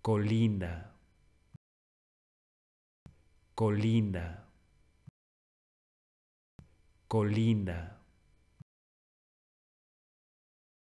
colina, colina, colina.